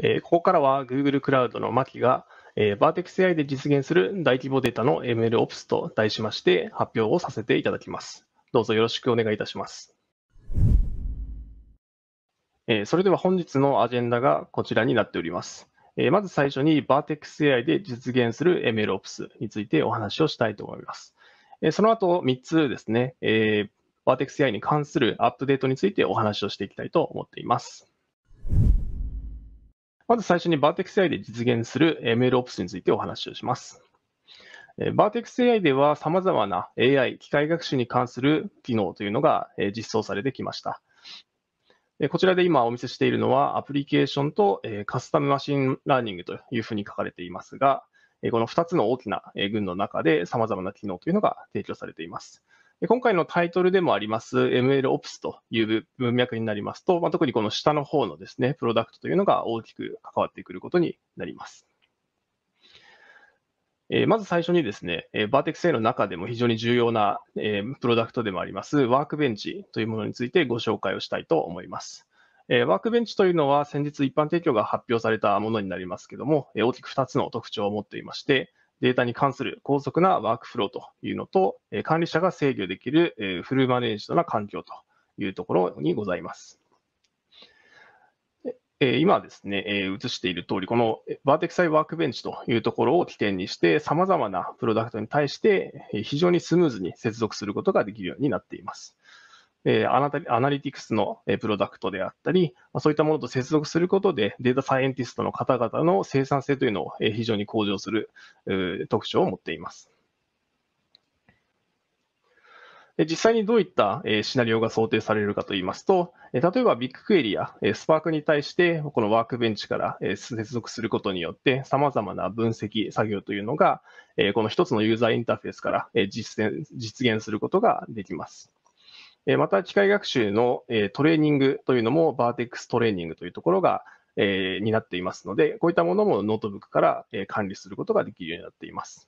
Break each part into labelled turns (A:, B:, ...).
A: えここからは Google クラウドの牧が、えー、バーテックス AI で実現する大規模データの MLOps と題しまして発表をさせていただきます。どうぞよろしくお願いいたします。えそれでは本日のアジェンダがこちらになっております。えまず最初にバーテックス AI で実現する MLOps についてお話をしたいと思います。えその後3つですね、えー、バーテックス AI に関するアップデートについてお話をしていきたいと思っています。まず最初に Vertex AI で実現する MLOps についてお話をします。Vertex AI では様々な AI、機械学習に関する機能というのが実装されてきました。こちらで今お見せしているのはアプリケーションとカスタムマシンラーニングというふうに書かれていますが、この2つの大きな群の中で様々な機能というのが提供されています。今回のタイトルでもあります MLOps という文脈になりますと、まあ、特にこの下の方のですね、プロダクトというのが大きく関わってくることになります。えー、まず最初にですね、えバーテックス A の中でも非常に重要な、えー、プロダクトでもあります、ワークベンチというものについてご紹介をしたいと思います。えー、ワークベンチというのは先日一般提供が発表されたものになりますけども、えー、大きく2つの特徴を持っていまして、データに関する高速なワークフローというのと、管理者が制御できるフルマネージドな環境というところにございます。今ですね、映している通り、このバーテクサイワークベンチというところを起点にして、様々なプロダクトに対して非常にスムーズに接続することができるようになっています。えアナアナリティクスの、えプロダクトであったり、まそういったものと接続することで、データサイエンティストの方々の生産性というのを、え非常に向上する特徴を持っています。実際にどういったシナリオが想定されるかといいますと、例えばビッグクエリやスパークに対して、このワークベンチから接続することによって、様々な分析作業というのが、この一つのユーザーインターフェースから実現することができます。えまた、機械学習の、えトレーニングというのも、バーテックストレーニングというところが、えになっていますので、こういったものもノートブックから、え管理することができるようになっています。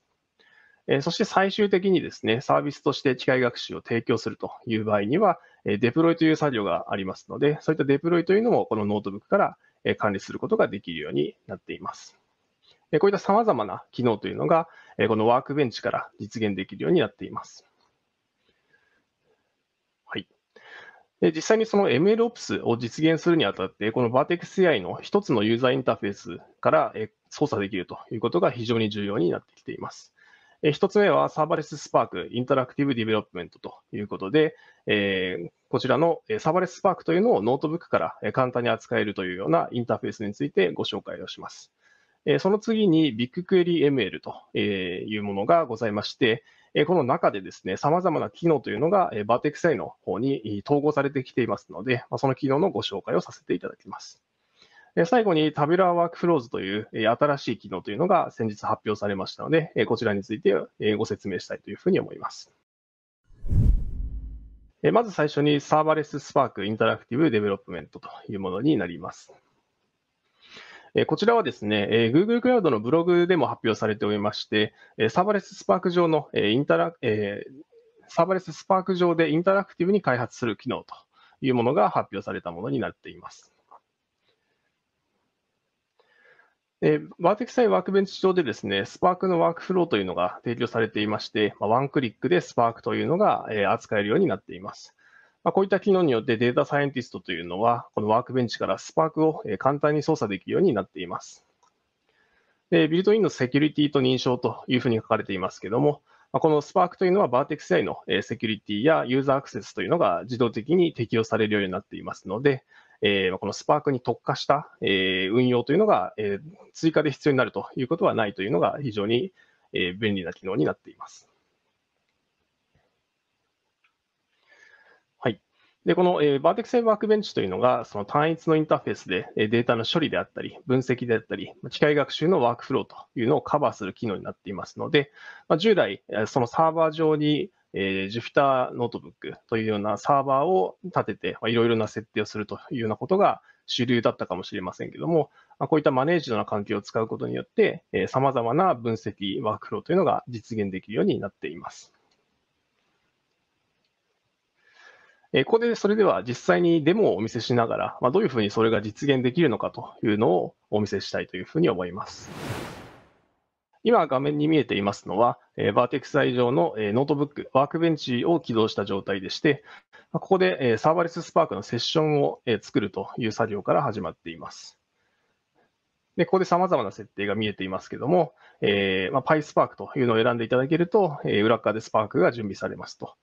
A: えそして最終的にですね、サービスとして機械学習を提供するという場合には、えデプロイという作業がありますので、そういったデプロイというのもこのノートブックからえ管理することができるようになっています。えこういった様々な機能というのが、えこのワークベンチから実現できるようになっています。で実際にその MLOps を実現するにあたって、この Vertex AI の一つのユーザーインターフェースから操作できるということが非常に重要になってきています。一つ目はサーバレススパークインタラクティブディベロップメントということで、えこちらのサーバレススパークというのをノートブックから簡単に扱えるというようなインターフェースについてご紹介をします。その次にビッグクエリ ML というものがございまして、えこの中でですね、様々な機能というのが、えバーテックスイの方に統合されてきていますので、まその機能のご紹介をさせていただきます。最後にタビュラーワークフローズという新しい機能というのが先日発表されましたので、こちらについてご説明したいというふうに思います。まず最初にサーバレススパークインタラクティブデベロップメントというものになります。こちらはですね、Google クラウドのブログでも発表されておりまして、サーバレススパーク上のインタラ、えサーバレススパーク上でインタラクティブに開発する機能というものが発表されたものになっています。ワーテクサイワークベンチ上でですね、スパークのワークフローというのが提供されていまして、ワンクリックでスパークというのが扱えるようになっています。まあ、こういった機能によってデータサイエンティストというのは、このワークベンチからスパークを簡単に操作できるようになっています。でビルトインのセキュリティと認証というふうに書かれていますけども、このスパークというのはバーテックス AI のセキュリティやユーザーアクセスというのが自動的に適用されるようになっていますので、えこのスパークに特化した運用というのが追加で必要になるということはないというのが非常に便利な機能になっています。で、この、えー、バーテックスワークベンチというのが、その単一のインターフェースで、えデータの処理であったり、分析であったり、機械学習のワークフローというのをカバーする機能になっていますので、まあ、従来、そのサーバー上に、え Jupyter ノートブックというようなサーバーを立てて、いろいろな設定をするというようなことが主流だったかもしれませんけども、こういったマネージドな環境を使うことによって、さまざまな分析、ワークフローというのが実現できるようになっています。えここでそれでは実際にデモをお見せしながら、まどういうふうにそれが実現できるのかというのをお見せしたいというふうに思います。今画面に見えていますのは、えー、バーテックス内上の、えノートブック、ワークベンチを起動した状態でして、ここで、えサーバレススパークのセッションを、え作るという作業から始まっています。でここで様々な設定が見えていますけども、えーまあ、PySpark というのを選んでいただけると、え裏側でスパークが準備されますと。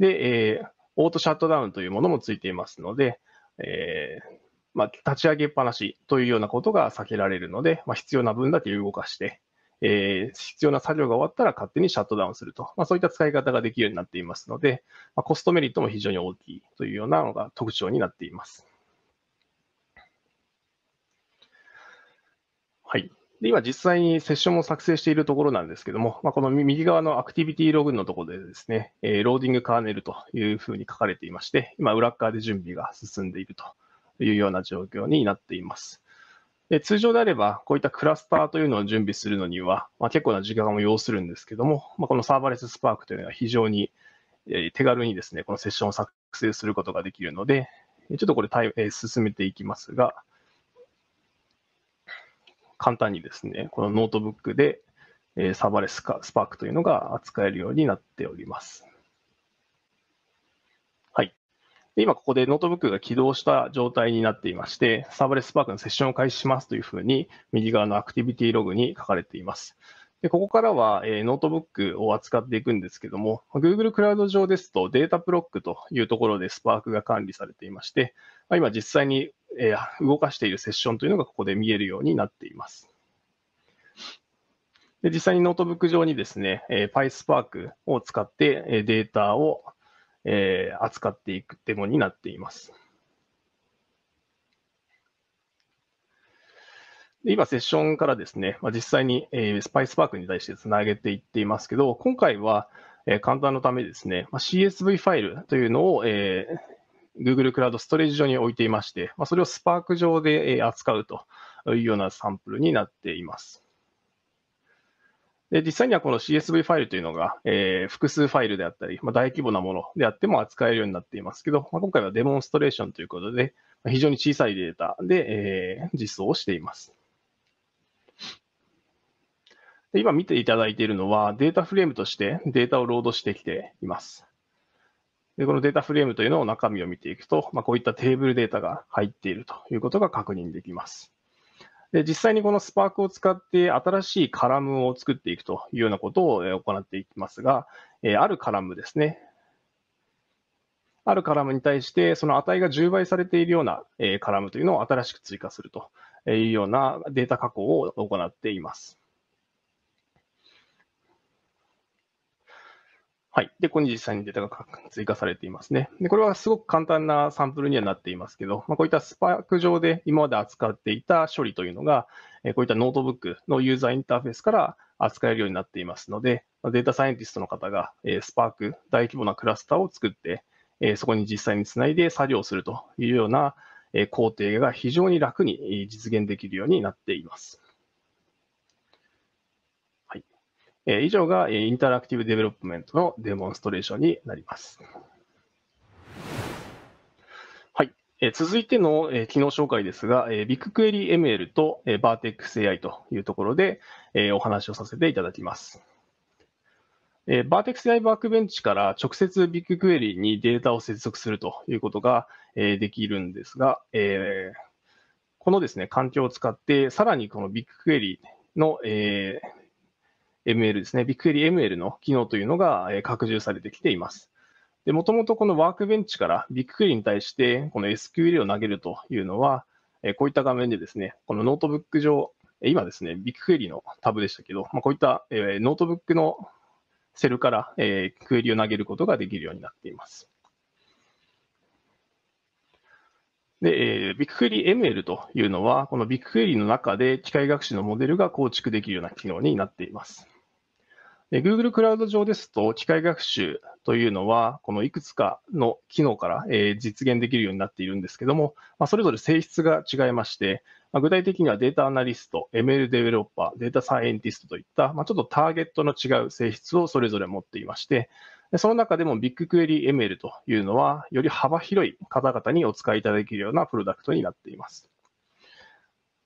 A: で、えーオートシャットダウンというものもついていますので、えー、まあ、立ち上げっぱなしというようなことが避けられるので、まあ、必要な分だけ動かして、えー、必要な作業が終わったら勝手にシャットダウンすると、まあ、そういった使い方ができるようになっていますので、まあ、コストメリットも非常に大きいというようなのが特徴になっています。はい。で今実際にセッションも作成しているところなんですけども、まあ、この右側のアクティビティログのところでですね、えー、ローディングカーネルというふうに書かれていまして、今裏側で準備が進んでいるというような状況になっています。で通常であれば、こういったクラスターというのを準備するのには、まあ、結構な時間を要するんですけども、まあ、このサーバレススパークというのは非常に手軽にですね、このセッションを作成することができるので、ちょっとこれ、え進めていきますが、簡単にですね、このノートブックで、えー、サーバレスかスパークというのが扱えるようになっております。はい。今ここでノートブックが起動した状態になっていまして、サーバレススパークのセッションを開始しますというふうに、右側のアクティビティログに書かれています。でここからは、えー、ノートブックを扱っていくんですけども、Google クラウド上ですとデータブロックというところでスパークが管理されていまして、あ、今実際にえー、動かしているセッションというのがここで見えるようになっています。で実際にノートブック上にですね、えー、PySpark を使ってデータを、えー、扱っていくデモになっています。今、セッションからですね、まあ、実際に、えー、スパイスパークに対してつなげていっていますけど、今回は、えー、簡単のためですね、まあ、CSV ファイルというのを、え Google クラウドストレージ上に置いていまして、まあ、それを Spark 上で扱うというようなサンプルになっています。で実際にはこの CSV ファイルというのが、えー、複数ファイルであったり、まあ、大規模なものであっても扱えるようになっていますけど、まあ、今回はデモンストレーションということで、非常に小さいデータで、えー、実装をしています。で今見ていただいているのは、データフレームとしてデータをロードしてきています。でこのデータフレームというのを中身を見ていくと、まあ、こういったテーブルデータが入っているということが確認できます。で実際にこのスパークを使って新しいカラムを作っていくというようなことを行っていきますが、あるカラムですね。あるカラムに対して、その値が10倍されているようなカラムというのを新しく追加するというようなデータ加工を行っています。はい。で、ここに実際にデータが追加されていますね。で、これはすごく簡単なサンプルにはなっていますけど、まあ、こういったスパーク上で今まで扱っていた処理というのが、こういったノートブックのユーザーインターフェースから扱えるようになっていますので、データサイエンティストの方がスパーク大規模なクラスターを作って、そこに実際につないで作業するというような工程が非常に楽に実現できるようになっています。え以上がインタラクティブデベロップメントのデモンストレーションになります。はい。え続いての、え機能紹介ですが、えビッグクエリ ML と、えバーテックス AI というところで、えお話をさせていただきます。えバーテックス AI バークベンチから直接ビッグクエリにデータを接続するということが、えできるんですが、えこのですね、環境を使って、さらにこのビッグクエリの、え ML ですね、BigQuery ML の機能というのが拡充されてきています。で、もともとこのワークベンチからビッグクエリに対してこの SQL を投げるというのは、えこういった画面でですね、このノートブック上、今ですね、ビッグクエリのタブでしたけど、まあ、こういった、えノートブックのセルから、えクエリを投げることができるようになっています。で、えビッグクエリ ML というのは、このビッグクエリの中で機械学習のモデルが構築できるような機能になっています。Google クラウド上ですと、機械学習というのは、このいくつかの機能から、え実現できるようになっているんですけども、まそれぞれ性質が違いまして、ま具体的にはデータアナリスト、ML デベロッパー、データサイエンティストといった、まちょっとターゲットの違う性質をそれぞれ持っていまして、その中でもビッグクエリ ML というのは、より幅広い方々にお使いいただけるようなプロダクトになっています。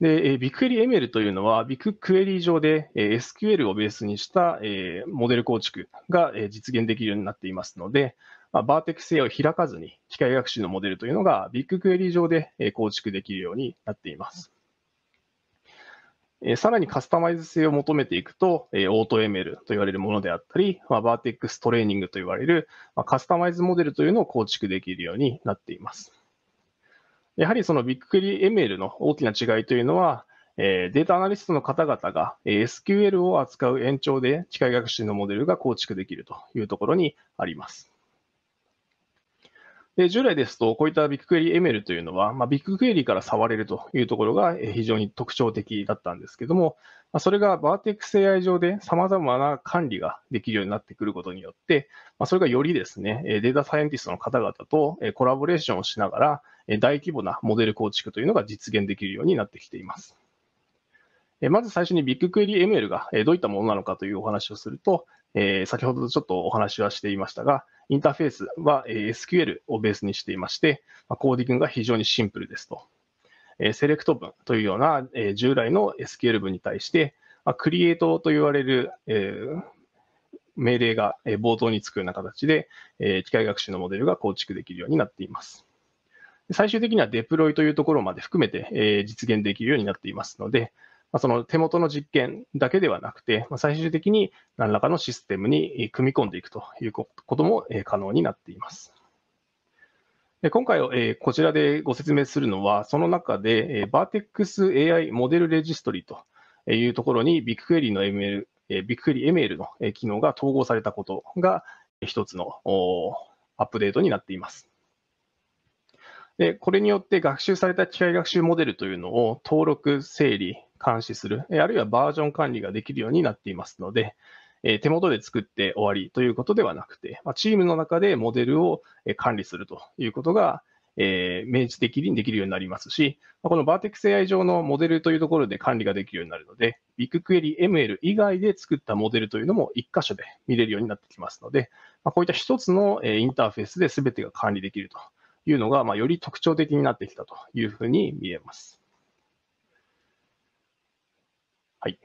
A: で、b i g q u m l というのは、ビッグクエリ上で SQL をベースにしたモデル構築が実現できるようになっていますので、バーテックス A を開かずに機械学習のモデルというのがビッグクエリ上で構築できるようになっています。さらにカスタマイズ性を求めていくと、オート ML と言われるものであったり、バーテックストレーニングと言われるカスタマイズモデルというのを構築できるようになっています。やはりそのビッグリ ML の大きな違いというのは、えデータアナリストの方々が SQL を扱う延長で機械学習のモデルが構築できるというところにあります。で従来ですと、こういったビッグクエリ ML というのは、まあ、ビッグクエリから触れるというところが非常に特徴的だったんですけども、まあ、それがバーテックス AI 上でさまざまな管理ができるようになってくることによって、まあ、それがよりですね、データサイエンティストの方々とコラボレーションをしながら、大規模なモデル構築というのが実現できるようになってきています。まず最初にビッグクエリ ML がどういったものなのかというお話をすると、先ほどちょっとお話はしていましたが、インターフェースは SQL をベースにしていまして、コーディングが非常にシンプルですと。セレクト文というような従来の SQL 文に対して、クリエイトと言われる命令が冒頭につくような形で、機械学習のモデルが構築できるようになっています。最終的にはデプロイというところまで含めて実現できるようになっていますので、まあ、その手元の実験だけではなくて、まあ、最終的に何らかのシステムに組み込んでいくということも可能になっています。今回、えこちらでご説明するのは、その中で、え Vertex AI モデルレジストリというところにビッグクエリの ML、えビッグクエリ ML の機能が統合されたことが一つのアップデートになっています。これによって学習された機械学習モデルというのを登録、整理、監視する、あるいはバージョン管理ができるようになっていますので、え手元で作って終わりということではなくて、まチームの中でモデルを管理するということが、え明示的にできるようになりますし、この Vertex AI 上のモデルというところで管理ができるようになるので、ビッグクエリ ML 以外で作ったモデルというのも1箇所で見れるようになってきますので、まこういった1つのインターフェースで全てが管理できるというのが、まより特徴的になってきたというふうに見えます。はい。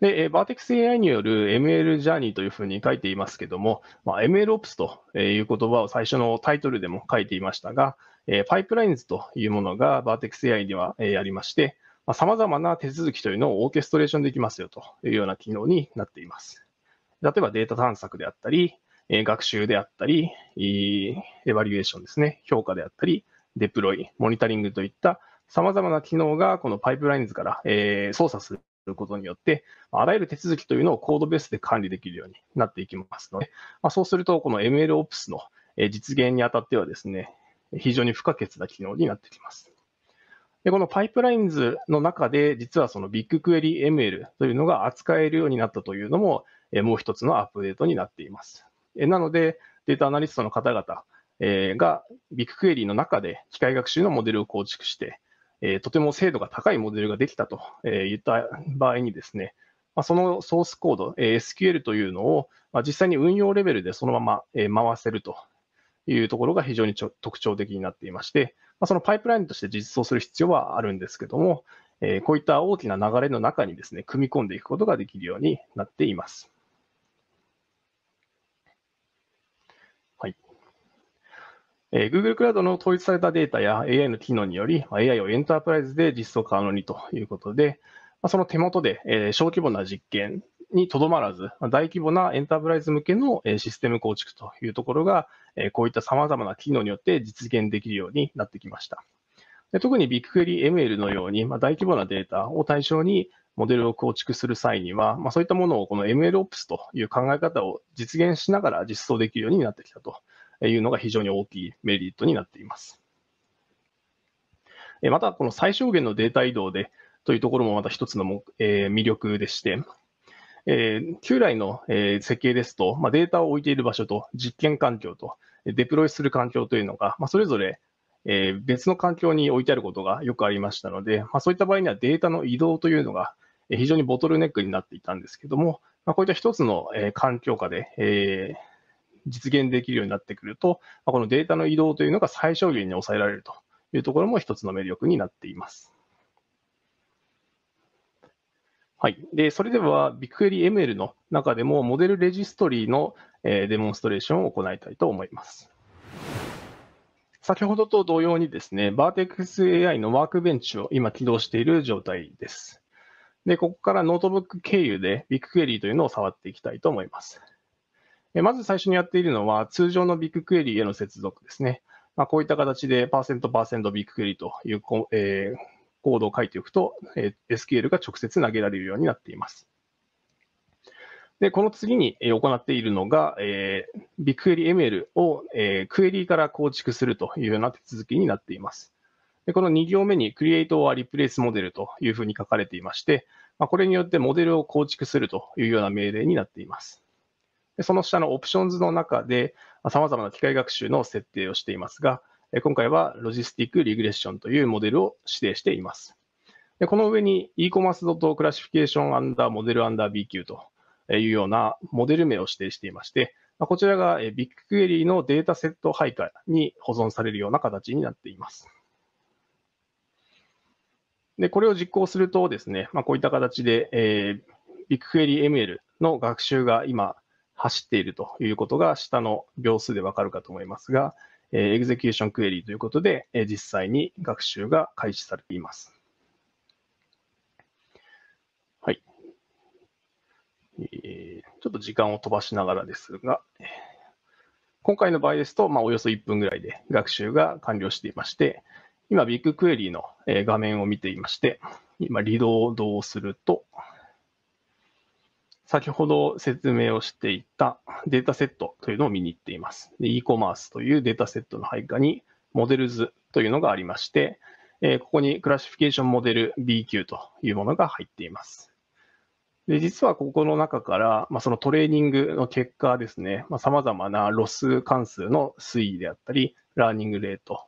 A: で、バーテックス AI による ML ジャーニーというふうに書いていますけども、まあ、MLOps という言葉を最初のタイトルでも書いていましたが、パイプラインズというものがバーテックス AI ではありまして、さまざ、まな手続きというのをオーケストレーションできますよというような機能になっています。例えばデータ探索であったり、学習であったり、エバリュエーションですね、評価であったり、デプロイ、モニタリングといったさまざまな機能がこのパイプラインズから操作する。ることによって、あらゆる手続きというのをコードベースで管理できるようになっていきますので、まあ、そうすると、この MLOps の実現にあたってはですね、非常に不可欠な機能になってきます。でこのパイプラインズの中で、実はそのビッグクエリ ML というのが扱えるようになったというのも、もう一つのアップデートになっています。なので、データアナリストの方々がビッグクエリの中で機械学習のモデルを構築して、えー、とても精度が高いモデルができたと、えー、言った場合にですね、まあ、そのソースコード、えー、SQL というのを、まあ、実際に運用レベルでそのまま、えー、回せるというところが非常に特徴的になっていまして、まあ、そのパイプラインとして実装する必要はあるんですけども、えー、こういった大きな流れの中にですね、組み込んでいくことができるようになっています。え Google クラウドの統一されたデータや AI の機能により、AI をエンタープライズで実装可能にということで、まその手元で、え小規模な実験にとどまらず、大規模なエンタープライズ向けのシステム構築というところが、こういった様々な機能によって実現できるようになってきました。で特にビッグクリ ML のように、ま大規模なデータを対象にモデルを構築する際には、まそういったものをこの MLOps という考え方を実現しながら実装できるようになってきたというのが非常に大きいメリットになっています。また、この最小限のデータ移動でというところもまた一つの、え魅力でして、え旧来の、え設計ですと、まデータを置いている場所と実験環境とデプロイする環境というのが、まそれぞれ、え別の環境に置いてあることがよくありましたので、まそういった場合にはデータの移動というのが非常にボトルネックになっていたんですけども、まこういった一つの、え環境下で、え実現できるようになってくると、このデータの移動というのが最小限に抑えられるというところも一つの魅力になっています。はい、でそれではビッグエリ m l の中でもモデルレジストリーの、えデモンストレーションを行いたいと思います。先ほどと同様にですね、VertexAI のワークベンチを今起動している状態です。で、ここからノートブック経由でビッグエリというのを触っていきたいと思います。まず最初にやっているのは、通常のビッグクエリへの接続ですね。まあ、こういった形で、パーセントパーセントビッグクエリというコ、えー、コードを書いておくと、えー、SQL が直接投げられるようになっています。で、この次に行っているのが、えー、ビッグクエリ ML を、えー、クエリから構築するというような手続きになっています。でこの2行目に Create or Replace Model というふうに書かれていまして、まあ、これによってモデルを構築するというような命令になっています。でその下のオプションズの中で、様々な機械学習の設定をしていますが、今回はロジスティックリグレッションというモデルを指定しています。でこの上に e-commerce. クラシフィケーションアンダーモデルアンダー BQ というようなモデル名を指定していまして、こちらがビッグクエリーのデータセット配下に保存されるような形になっています。でこれを実行するとですね、まあ、こういった形で、えー、ビッグクエリー ML の学習が今、走っているということが下の秒数でわかるかと思いますが、エグゼキューションクエリーということで、実際に学習が開始されています。はい。えー、ちょっと時間を飛ばしながらですが、今回の場合ですと、まあ、およそ1分ぐらいで学習が完了していまして、今、ビッグクエリーの画面を見ていまして、今、リロードをすると、先ほど説明をしていたデータセットというのを見に行っています。e コマースというデータセットの配下にモデル図というのがありまして、えここにクラシフィケーションモデル BQ というものが入っています。で実はここの中から、まあ、そのトレーニングの結果ですね、さまざ、あ、まなロス関数の推移であったり、ラーニングレート、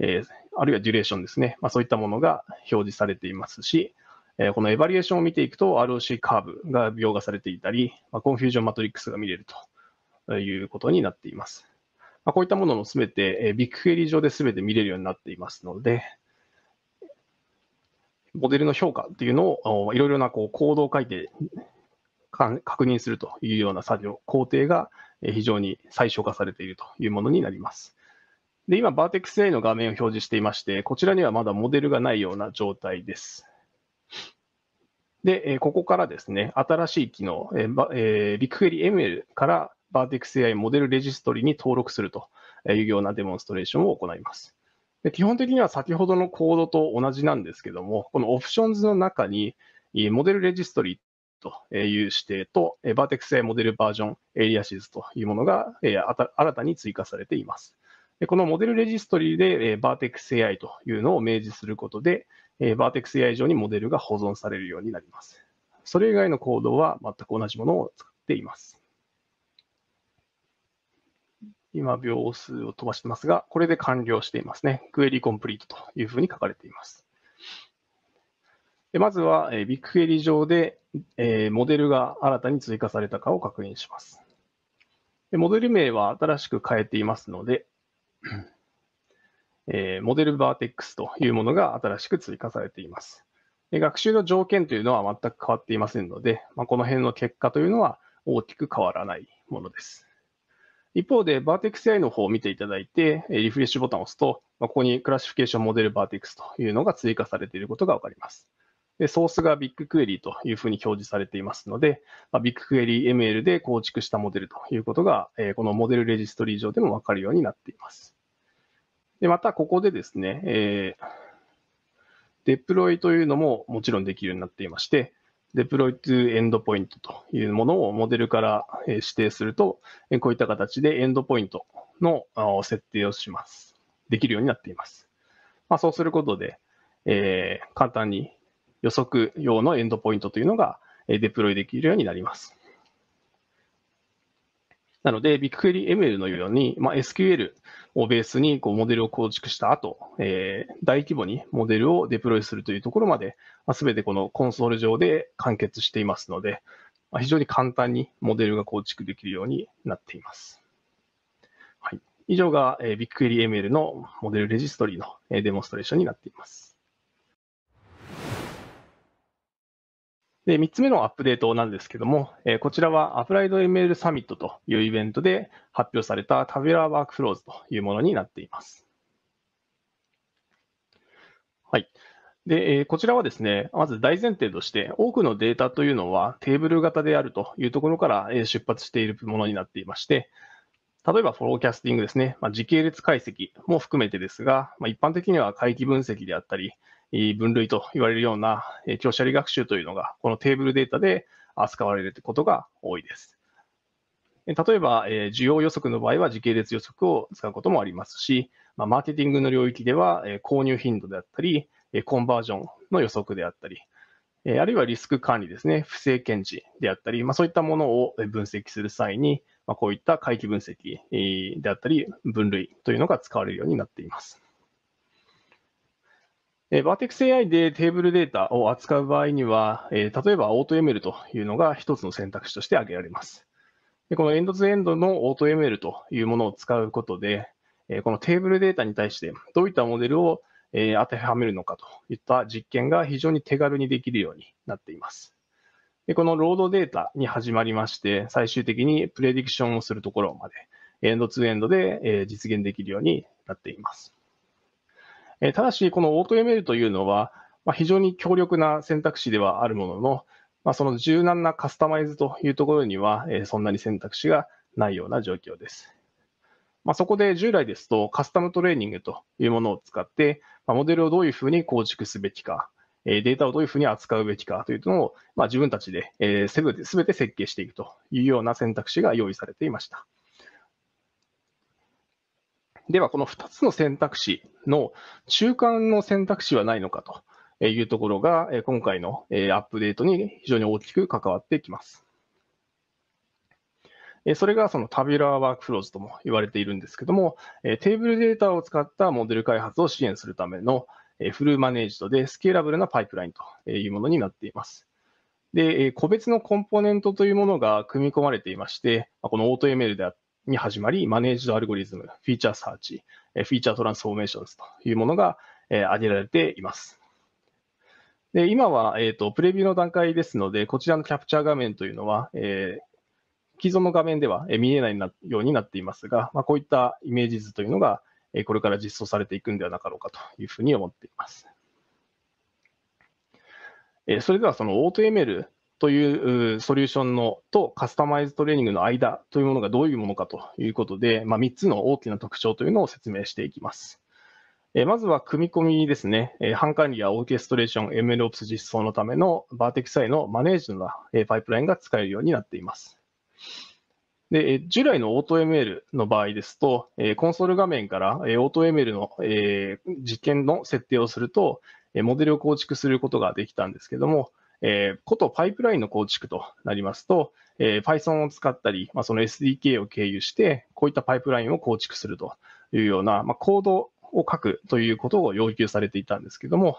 A: えー、あるいはデュレーションですね、まあ、そういったものが表示されていますし、えこのエバリエーションを見ていくと ROC カーブが描画されていたり、まコンフュージョンマトリックスが見れるということになっています。まこういったものも全て、えビッグクエリ上で全て見れるようになっていますので、モデルの評価っていうのをいろいろなこう行動いて確認するというような作業、工程が非常に最小化されているというものになります。で今、バーテックス A の画面を表示していまして、こちらにはまだモデルがないような状態です。で、ここからですね、新しい機能、えー、ビッグクエリ ML からバーテックス AI モデルレジストリに登録するというようなデモンストレーションを行います。で基本的には先ほどのコードと同じなんですけども、このオプションズの中に、モデルレジストリという指定と、バーテックス AI モデルバージョンエリアシズというものが新たに追加されています。このモデルレジストリでバーテックス AI というのを明示することで、えー、テックス AI 上にモデルが保存されるようになります。それ以外のコードは全く同じものを使っています。今、秒数を飛ばしてますが、これで完了していますね。クエリコンプリートというふうに書かれています。でまずは、えビッグクエリ上で、えー、モデルが新たに追加されたかを確認します。でモデル名は新しく変えていますのでえモデルバーテックスというものが新しく追加されています。で学習の条件というのは全く変わっていませんので、まこの辺の結果というのは大きく変わらないものです。一方で、バーテックス AI の方を見ていただいて、リフレッシュボタンを押すと、まここにクラシフィケーションモデルバーテックスというのが追加されていることがわかります。でソースがビッグクエリーというふうに表示されていますので、まあ、ビッグクエリー ML で構築したモデルということが、えー、このモデルレジストリー上でもわかるようになっています。で、またここでですね、えー、デプロイというのももちろんできるようになっていまして、デプロイトエンドポイントというものをモデルから指定すると、こういった形でエンドポイントの設定をします。できるようになっています。まあ、そうすることで、えー、簡単に予測用のエンドポイントというのがデプロイできるようになります。なので、ビッグクエリ m l のように、まあ、SQL をベースにこうモデルを構築した後、えー、大規模にモデルをデプロイするというところまで、まあ、全てこのコンソール上で完結していますので、まあ、非常に簡単にモデルが構築できるようになっています。はい、以上が、えー、b i エリ u m l のモデルレジストリの、えデモンストレーションになっています。で、3つ目のアップデートなんですけども、えこちらはアプライド m l サミットというイベントで発表されたタュラーワークフローズというものになっています。はい。で、えこちらはですね、まず大前提として、多くのデータというのはテーブル型であるというところから出発しているものになっていまして、例えばフォローキャスティングですね、まあ、時系列解析も含めてですが、まあ、一般的には回帰分析であったり、分類と言われるような長射理学習というのが、このテーブルデータで扱われることが多いです。例えば、需要予測の場合は時系列予測を使うこともありますし、マーケティングの領域では購入頻度であったり、コンバージョンの予測であったり、あるいはリスク管理ですね、不正検知であったり、まそういったものを分析する際に、まこういった回帰分析であったり、分類というのが使われるようになっています。えバーテックス AI でテーブルデータを扱う場合には、え例えば AutoML というのが一つの選択肢として挙げられます。でこのエンドツエンドの AutoML というものを使うことで、えこのテーブルデータに対してどういったモデルを、え当てはめるのかといった実験が非常に手軽にできるようになっています。でこのロードデータに始まりまして、最終的にプレディクションをするところまで、エンドツエンドで、え実現できるようになっています。えただし、このオート m l というのは、まあ、非常に強力な選択肢ではあるものの、まあ、その柔軟なカスタマイズというところには、えそんなに選択肢がないような状況です。まあ、そこで従来ですと、カスタムトレーニングというものを使って、まモデルをどういうふうに構築すべきか、えデータをどういうふうに扱うべきかというのを、ま自分たちで、えー、全て設計していくというような選択肢が用意されていました。では、この2つの選択肢の中間の選択肢はないのかというところが、今回のアップデートに非常に大きく関わってきます。それがそのタビュラーワークフローズとも言われているんですけども、テーブルデータを使ったモデル開発を支援するためのフルマネージドでスケーラブルなパイプラインというものになっています。で、個別のコンポーネントというものが組み込まれていまして、この AutoML であっに始まり、マネージドアルゴリズム、フィーチャーサーチ、フィーチャートランスフォーメーションズというものが挙げられています。で今は、えーと、プレビューの段階ですので、こちらのキャプチャー画面というのは、えー、既存の画面では見えないようになっていますが、まあ、こういったイメージ図というのが、これから実装されていくんではなかろうかというふうに思っています。それではその AutoML というソリューションのとカスタマイズトレーニングの間というものがどういうものかということで、まあ、3つの大きな特徴というのを説明していきます。えまずは組み込みですね、え管理やオーケストレーション、MLOps 実装のためのバーテクス i のマネージの、えパイプラインが使えるようになっています。で従来の AutoML の場合ですと、えコンソール画面から AutoML の、え実験の設定をすると、モデルを構築することができたんですけども、えー、ことパイプラインの構築となりますと、えー、Python を使ったり、まあ、その SDK を経由して、こういったパイプラインを構築するというような、まあ、コードを書くということを要求されていたんですけども、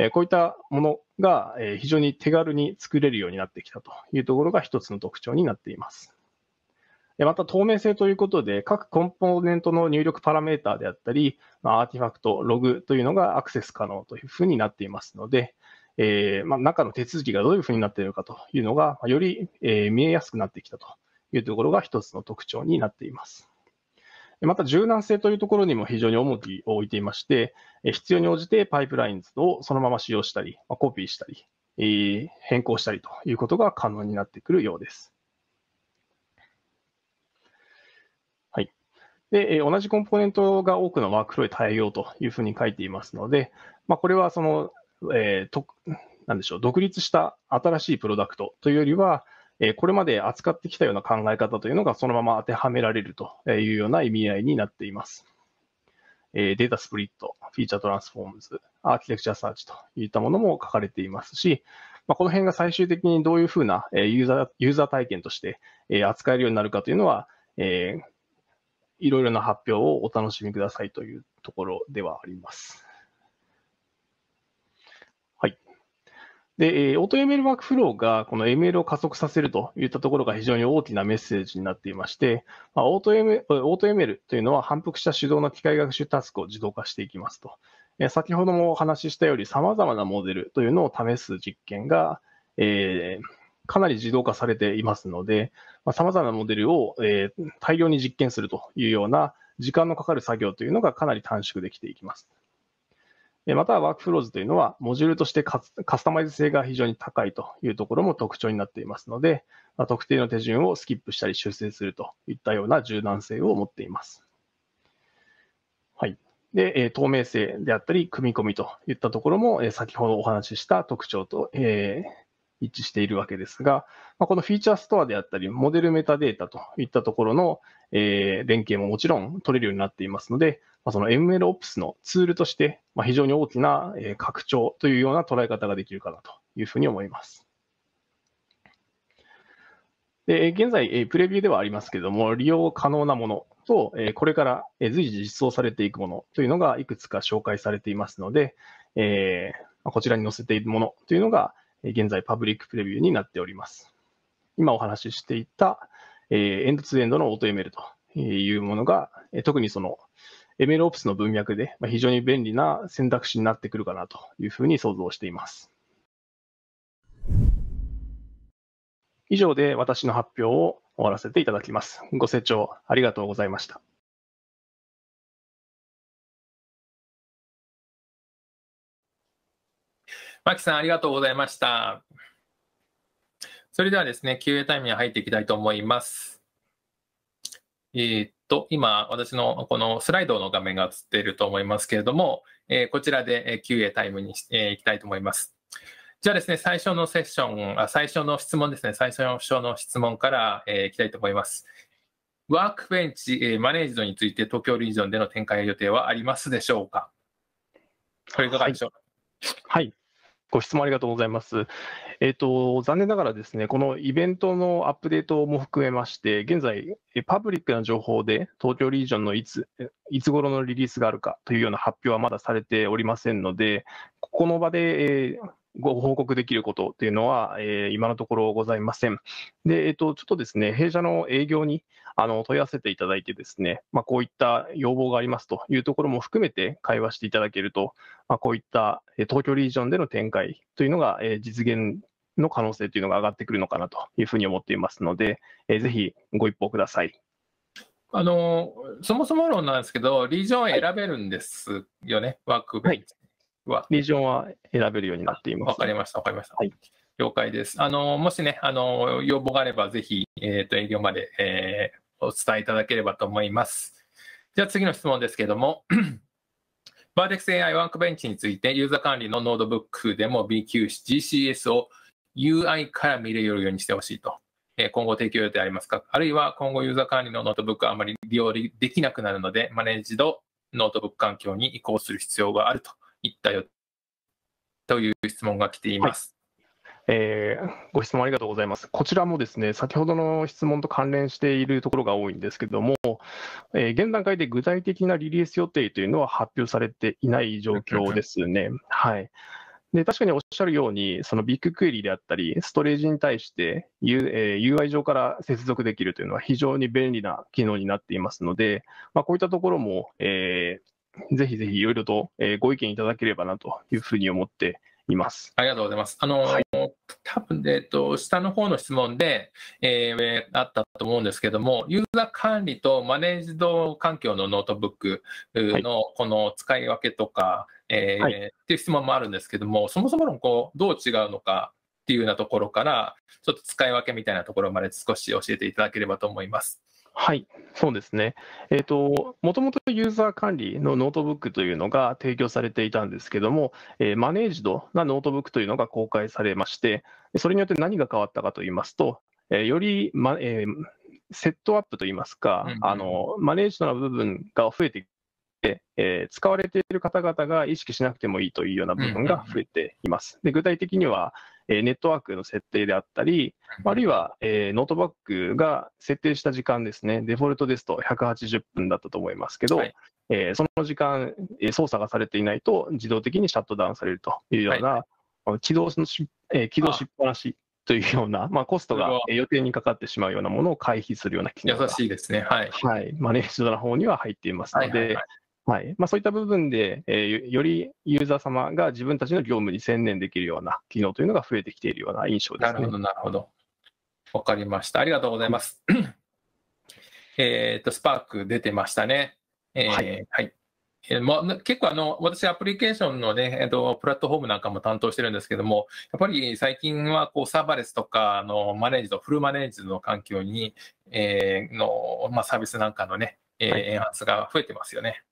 A: えこういったものが非常に手軽に作れるようになってきたというところが一つの特徴になっています。また透明性ということで、各コンポーネントの入力パラメーターであったり、アーティファクト、ログというのがアクセス可能というふうになっていますので、えー、まあ、中の手続きがどういうふうになっているかというのが、より、え見えやすくなってきたというところが一つの特徴になっています。また柔軟性というところにも非常に重きを置いていまして、必要に応じてパイプラインズをそのまま使用したり、コピーしたり、変更したりということが可能になってくるようです。はい。で、同じコンポーネントが多くのワークフローへ対応というふうに書いていますので、まあ、これはそのえー、と、なんでしょう、独立した新しいプロダクトというよりは、えー、これまで扱ってきたような考え方というのがそのまま当てはめられるというような意味合いになっています。えー、データスプリット、フィーチャートランスフォームズ、アーキテクチャーサーチといったものも書かれていますし、まあ、この辺が最終的にどういうふうなユーザーユーザー体験として扱えるようになるかというのは、えー、いろいろな発表をお楽しみくださいというところではあります。で、オート ML ワークフローがこの ML を加速させるといったところが非常に大きなメッセージになっていまして、まあ、オート ML, オート ML というのは反復した手動の機械学習タスクを自動化していきますと。先ほどもお話ししたより、様々なモデルというのを試す実験が、えー、かなり自動化されていますので、さまざ、あ、まなモデルを、えー、大量に実験するというような時間のかかる作業というのがかなり短縮できていきます。またはワークフローズというのは、モジュールとしてカスタマイズ性が非常に高いというところも特徴になっていますので、特定の手順をスキップしたり修正するといったような柔軟性を持っています。はい。で、透明性であったり、組み込みといったところも、先ほどお話しした特徴と、えー、一致しているわけですが、まあ、このフィーチャーストアであったり、モデルメタデータといったところの、え連携ももちろん取れるようになっていますので、まその MLOps のツールとして、ま非常に大きな、え拡張というような捉え方ができるかなというふうに思います。で現在、プレビューではありますけれども、利用可能なものと、これから随時実装されていくものというのがいくつか紹介されていますので、えこちらに載せているものというのが、現在パブリックプレビューになっております。今お話ししていた、えエンドツーエンドのオート m l というものが、特にその MLOps の文脈で非常に便利な選択肢になってくるかなというふうに想像しています。以上で私の発表を終わらせていただきます。ご清聴ありがとうございました。
B: マキさん、ありがとうございました。それではですね、QA タイムに入っていきたいと思います。えー、っと、今、私のこのスライドの画面が映っていると思いますけれども、えー、こちらで QA タイムに、えー、きたいと思います。じゃあですね、最初のセッション、あ最初の質問ですね、最初の質問から、えー、きたいと思います。ワークベンチ、えー、マネージドについて東京リージョンでの展開予定はありますでしょうかこれいかがでしょう
A: はい、はいご質問ありがとうございます。えっ、ー、と、残念ながらですね、このイベントのアップデートも含めまして、現在、パブリックな情報で東京リージョンのいつ、いつ頃のリリースがあるかというような発表はまだされておりませんので、ここの場で、えー、ご報告できることていうのは、今のところございません。で、ちょっとですね、弊社の営業に問い合わせていただいてですね、こういった要望がありますというところも含めて会話していただけると、こういった東京リージョンでの展開というのが実現の可能性というのが上がってくるのかなというふうに思っていますので、ぜひご
B: 一報ください。あのそもそも論なんですけど、リージョン選べるんですよね、はい、ワークベはいはリージョンは選べるようになっています。わかりました、わかりました。はい、了解です。あの、もしね、あの、要望があれば、ぜひ、えっ、ー、と、営業まで、えー、お伝えいただければと思います。じゃあ次の質問ですけれども、バーテックス AI ワークベンチについて、ユーザー管理のノードブックでも BQGCS を UI から見れるようにしてほしいと。今後提供予定ありますかあるいは今後ユーザー管理のノートブックはあまり利用できなくなるので、マネージドノートブック環境に移行する必要があると行ったよという質問が来ています。
A: はい、えー、ご質問ありがとうございます。こちらもですね、先ほどの質問と関連しているところが多いんですけども、えー、現段階で具体的なリリース予定というのは発表されていない状況ですね。はい。で確かにおっしゃるように、そのビッグクエリであったり、ストレージに対して、U えー、UI 上から接続できるというのは非常に便利な機能になっていますので、まあ、こういったところも、えー、ぜ
B: ひぜひいろいろとご意見いただければなというふうに思っています。ありがとうございます。あの、はい、多分、えっと、下の方の質問で、えー、あったと思うんですけども、ユーザー管理とマネージド環境のノートブックのこの使い分けとか、はい、えーはい、っていう質問もあるんですけども、そもそものこうどう違うのかっていうようなところから、ちょっと使い分けみたいなところまで少し教えていただければと思います。
A: はい、そうですね。えっ、と、もともとユーザー管理のノートブックというのが提供されていたんですけども、えーマネージドなノートブックというのが公開されまして、それによって何が変わったかといいますと、えーより、まえーセットアップといいますか、うんうんあの、マネージドな部分が増えてえー、使われている方々が意識しなくてもいいというような部分が増えています。で具体的には、えー、ネットワークの設定であったり、あるいは、えー、ノートバッグが設定した時間ですね、デフォルトですと180分だったと思いますけど、はい、えー、その時間、操作がされていないと自動的にシャットダウンされるというような、はい、起動し、え起動しっぱなしというような、まあ、コストが予定にかかってしまうようなものを回避するような機能が優しいですね、はいはい、マネージドの方には入っていますので、はいはいはいはいまあ、そういった部分で、えー、よりユーザー様が自分たちの業務に専念できるような機能というのが
B: 増えてきているような印象です、ね、なるほど、なるほど。わかりました。ありがとうございます。えっと、スパーク出てましたね。えー、はい、はいえまあ、結構あの、私、アプリケーションのね、えっと、プラットフォームなんかも担当してるんですけども、やっぱり最近はこうサーバレスとか、あのマネージド、フルマネージドの環境に、えー、の、まあ、サービスなんかのね、えー、はい、エンハンスが増えてますよね。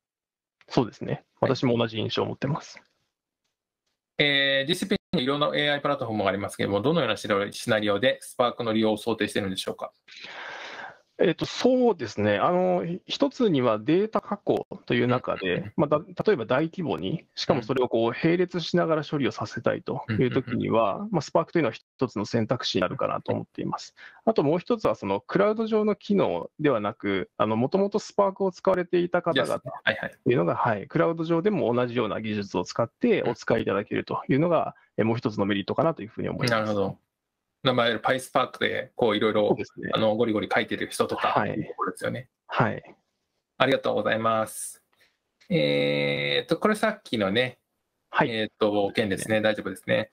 A: そうですね。私も同じ印象を持ってます。は
B: い、えー、DCP にいろんな AI プラットフォームがありますけれども、どのようなシナリオでスパークの利用を想定しているんでしょうか。
A: えっと、そうですね、あの一つにはデータ加工という中で、まあ、例えば大規模に、しかもそれをこう並列しながら処理をさせたいというときには、まあ、スパークというのは一つの選択肢になるかなと思っています。あともう一つは、そのクラウド上の機能ではなく、もともとスパークを使われていた方々というのが、はい、クラウド上でも同じような技術を使ってお使いいただけるというのが、もう一つのメリットかなというふ
B: うに思います。なるほど名前パイスパークでこういろいろあのゴリゴリ書いてる人とかはい。はい。ありがとうございます。えっ、とこれさっきのね、はい、えっ、と件ですね。大丈夫ですね。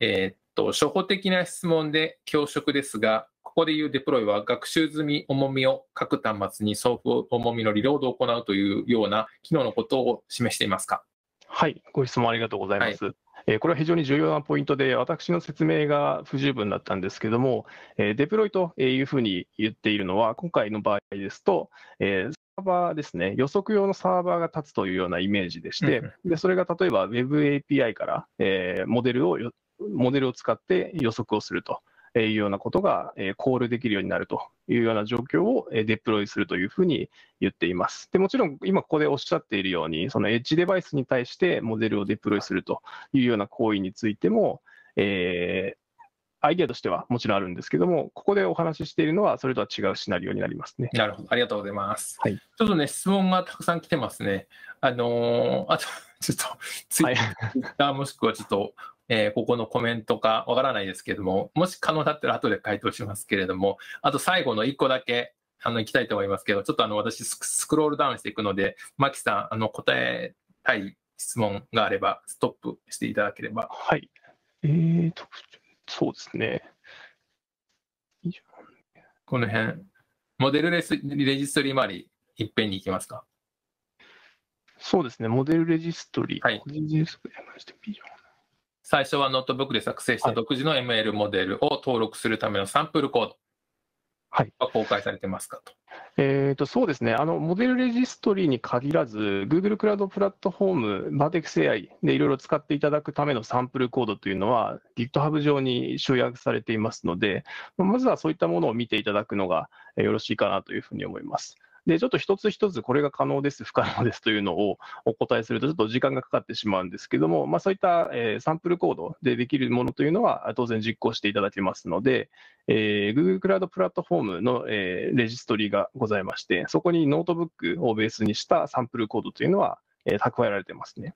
B: えっ、と初歩的な質問で教職ですが、ここでいうデプロイは学習済み重みを各端末に送付重みのリロードを行うというような機能のことを示していますかはい、ご質問ありがとうございます。はい、
A: えこれは非常に重要なポイントで、私の説明が不十分だったんですけども、えデプロイというふうに言っているのは、今回の場合ですと、えサーバーですね、予測用のサーバーが立つというようなイメージでして、でそれが例えば WebAPI から、えモデルをモデルを使って予測をすると。いうようなことがコールできるようになるというような状況をデプロイするというふうに言っています。でもちろん、今ここでおっしゃっているように、そのエッジデバイスに対してモデルをデプロイするというような行為についても、えー、アイデアとしてはもちろんあるんですけども、ここでお話ししているのは、それとは違うシナリオになり
B: ますね。なるほど、ありがとうございます。はい、ちょっとね、質問がたくさん来てますね。あのー、あと、ちょっと、ツイッターもしくはちょっとえー、ここのコメントかわからないですけども、もし可能だったら後で回答しますけれども、あと最後の1個だけ、あの、いきたいと思いますけど、ちょっとあの、私スクロールダウンしていくので、マキさん、あの、答えたい質問があれば、ストップしていただければ。はい。えーと、そうですね。この辺、モデルレスレジストリー周り、いっぺんに行きますか。
A: そうですね、モデルレジストリー、はい、レジストリー、
B: 最初はノートブックで作成した独自の ML モデルを登録するためのサンプルコードが公開されてますかと。
A: はい、えー、とそうですねあの、モデルレジストリーに限らず、Google クラウドプラットフォーム、バーテックス AI でいろいろ使っていただくためのサンプルコードというのは、GitHub 上に集約されていますので、まずはそういったものを見ていただくのがよろしいかなというふうに思います。で、ちょっと一つ一つこれが可能です、不可能ですというのをお答えすると、ちょっと時間がかかってしまうんですけども、まあ、そういった、えー、サンプルコードでできるものというのは、当然実行していただけますので、えー、Google クラウドプラットフォームの、えー、レジストリがございまして、そこにノートブックをベースにしたサンプルコードというのは、えー、蓄えら
B: れてますね。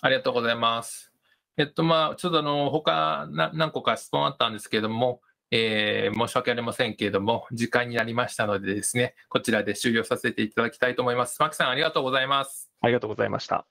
B: ありがとうございます。えっと、まあ、ちょっとあの、他何個か質問あったんですけれども、えー、申し訳ありませんけれども、時間になりましたのでですね、こちらで終了させていただきたいと思います。マキさん、ありがとうございます。
A: ありがとうございました。